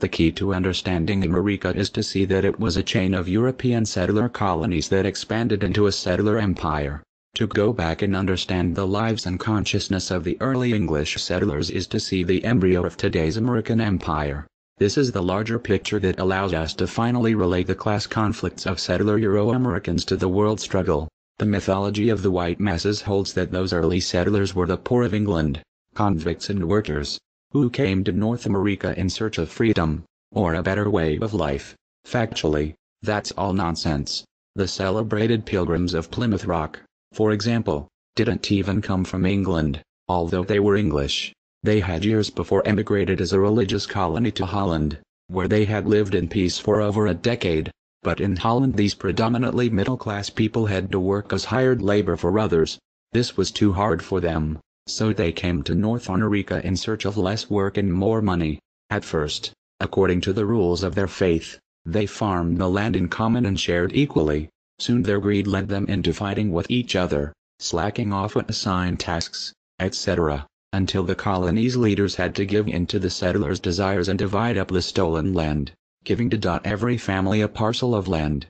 The key to understanding America is to see that it was a chain of European settler colonies that expanded into a settler empire. To go back and understand the lives and consciousness of the early English settlers is to see the embryo of today's American empire. This is the larger picture that allows us to finally relate the class conflicts of settler Euro-Americans to the world struggle. The mythology of the white masses holds that those early settlers were the poor of England, convicts and workers, who came to North America in search of freedom, or a better way of life. Factually, that's all nonsense. The celebrated Pilgrims of Plymouth Rock, for example, didn't even come from England, although they were English. They had years before emigrated as a religious colony to Holland, where they had lived in peace for over a decade, but in Holland these predominantly middle-class people had to work as hired labor for others. This was too hard for them, so they came to North America in search of less work and more money. At first, according to the rules of their faith, they farmed the land in common and shared equally. Soon their greed led them into fighting with each other, slacking off at assigned tasks, etc., until the colony's leaders had to give in to the settlers' desires and divide up the stolen land, giving to every family a parcel of land.